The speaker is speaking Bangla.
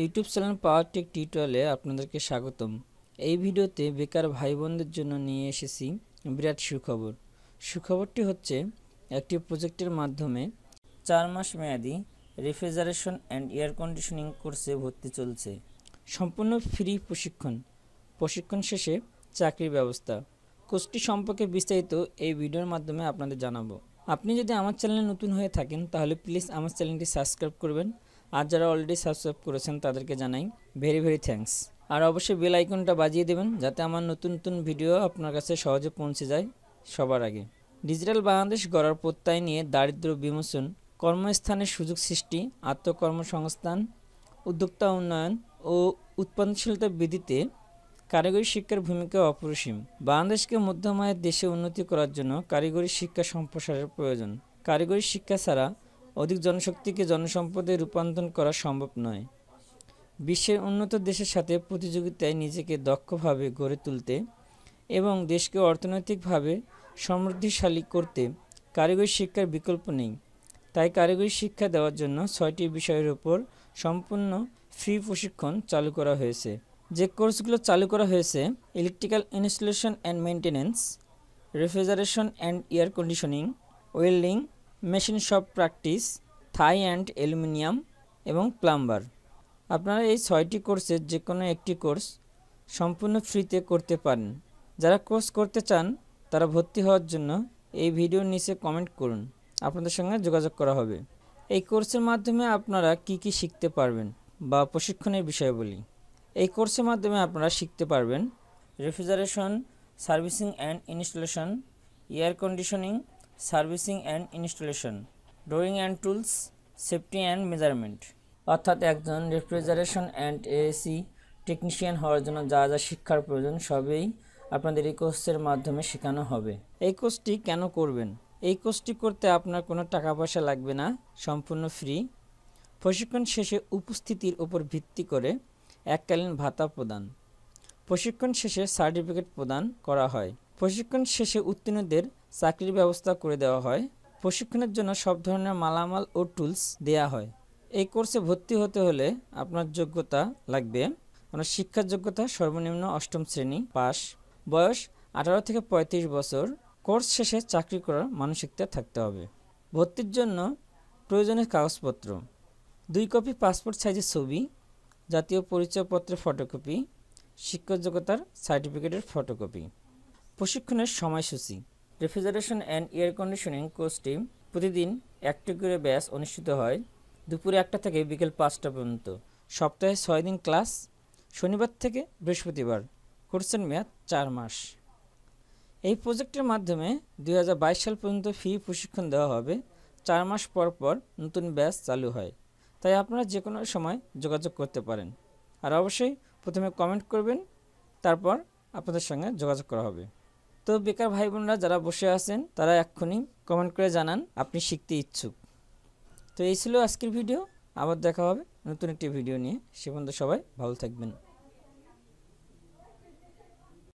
ইউটিউব চ্যানেল পাওয়ার টেক টিউটোরিয়ালে আপনাদেরকে স্বাগতম এই ভিডিওতে বেকার ভাই বোনদের জন্য নিয়ে এসেছি বিরাট সুখবর সুখবরটি হচ্ছে একটি প্রজেক্টের মাধ্যমে চার মাস মেয়াদি রেফ্রিজারেশন অ্যান্ড এয়ার কন্ডিশনিং কোর্সে ভর্তি চলছে সম্পূর্ণ ফ্রি প্রশিক্ষণ প্রশিক্ষণ শেষে চাকরির ব্যবস্থা কোর্সটি সম্পর্কে বিস্তারিত এই ভিডিওর মাধ্যমে আপনাদের জানাবো আপনি যদি আমার চ্যানেলে নতুন হয়ে থাকেন তাহলে প্লিজ আমার চ্যানেলটি সাবস্ক্রাইব করবেন আর যারা অলরেডি সাবস্ক্রাইব করেছেন তাদেরকে জানাই ভেরি ভেরি থ্যাংকস আর অবশ্যই বেল আইকনটা বাজিয়ে দেবেন যাতে আমার নতুন নতুন ভিডিও আপনার কাছে সহজে পৌঁছে যায় সবার আগে ডিজিটাল বাংলাদেশ গড়ার প্রত্যয় নিয়ে দারিদ্র বিমোচন কর্মস্থানের সুযোগ সৃষ্টি আত্মকর্মসংস্থান উদ্যোক্তা উন্নয়ন ও উৎপাদনশীলতা বৃদ্ধিতে কারিগরি শিক্ষার ভূমিকা অপরিসীম বাংলাদেশকে মধ্যমায়ের দেশে উন্নতি করার জন্য কারিগরি শিক্ষা সম্প্রসারের প্রয়োজন কারিগরি শিক্ষা ছাড়া অধিক জনশক্তিকে জনসম্পদে রূপান্তর করা সম্ভব নয় বিশ্বের উন্নত দেশের সাথে প্রতিযোগিতায় নিজেকে দক্ষভাবে গড়ে তুলতে এবং দেশকে অর্থনৈতিকভাবে সমৃদ্ধিশালী করতে কারিগরি শিক্ষার বিকল্প নেই তাই কারিগরি শিক্ষা দেওয়ার জন্য ছয়টি বিষয়ের উপর সম্পূর্ণ ফ্রি প্রশিক্ষণ চালু করা হয়েছে যে কোর্সগুলো চালু করা হয়েছে electrical installation and maintenance refrigeration and air conditioning welding machine shop practice Thai and aluminium এবং প্লাম্বার আপনারা এই ছয়টি কোর্সের যে কোনো একটি কোর্স সম্পূর্ণ ফ্রিতে করতে পারেন যারা কোর্স করতে চান তারা ভর্তি হওয়ার জন্য এই ভিডিওর নিচে কমেন্ট করুন আপনাদের সঙ্গে যোগাযোগ করা হবে এই কোর্সের মাধ্যমে আপনারা কি কি শিখতে পারবেন বা প্রশিক্ষণের বিষয় বলি এই কোর্সের মাধ্যমে আপনারা শিখতে পারবেন refrigeration servicing and installation air conditioning servicing and installation drawing and tools safety and measurement অর্থাৎ একজন রেফ্রিজারেশন অ্যান্ড এসি টেকনিশিয়ান হওয়ার জন্য যা যা শিক্ষার প্রয়োজন সবেই আপনাদের এই কোর্সের মাধ্যমে শেখানো হবে এই কোর্সটি কেন করবেন এই কোর্সটি করতে আপনার কোনো টাকা পয়সা লাগবে না সম্পূর্ণ ফ্রি প্রশিক্ষণ শেষে উপস্থিতির উপর ভিত্তি করে এককালীন ভাতা প্রদান প্রশিক্ষণ শেষে সার্টিফিকেট প্রদান করা হয় প্রশিক্ষণ শেষে উত্তীর্ণদের চাকরির ব্যবস্থা করে দেওয়া হয় প্রশিক্ষণের জন্য সব ধরনের মালামাল ও টুলস দেয়া হয় এই কোর্সে ভর্তি হতে হলে আপনার যোগ্যতা লাগবে আপনার শিক্ষার যোগ্যতা সর্বনিম্ন অষ্টম শ্রেণী পাস বয়স আঠারো থেকে ৩৫ বছর কোর্স শেষে চাকরি করার মানসিকতা থাকতে হবে ভর্তির জন্য প্রয়োজনীয় কাগজপত্র দুই কপি পাসপোর্ট সাইজের ছবি জাতীয় পরিচয়পত্রের ফটোকপি শিক্ষক যোগ্যতার সার্টিফিকেটের ফটোকপি প্রশিক্ষণের সময়সূচি রেফ্রিজারেশন অ্যান্ড এয়ার কন্ডিশনিং কোর্সটি প্রতিদিন একটি করে ব্যাস অনুষ্ঠিত হয় দুপুরে একটা থেকে বিকেল পাঁচটা পর্যন্ত সপ্তাহে ছয় দিন ক্লাস শনিবার থেকে বৃহস্পতিবার কোর্সের মেয়াদ চার মাস এই প্রজেক্টের মাধ্যমে দুই সাল পর্যন্ত ফি প্রশিক্ষণ দেওয়া হবে চার মাস পর পর নতুন ব্যাস চালু হয় তাই আপনারা যে কোনো সময় যোগাযোগ করতে পারেন আর অবশ্যই প্রথমে কমেন্ট করবেন তারপর আপনাদের সঙ্গে যোগাযোগ করা হবে তো বেকার ভাই বোনরা যারা বসে আছেন তারা এক্ষুনি কমেন্ট করে জানান আপনি শিখতে ইচ্ছুক তো এই ছিল আজকের ভিডিও আবার দেখা হবে নতুন একটি ভিডিও নিয়ে সে পর্যন্ত সবাই ভালো থাকবেন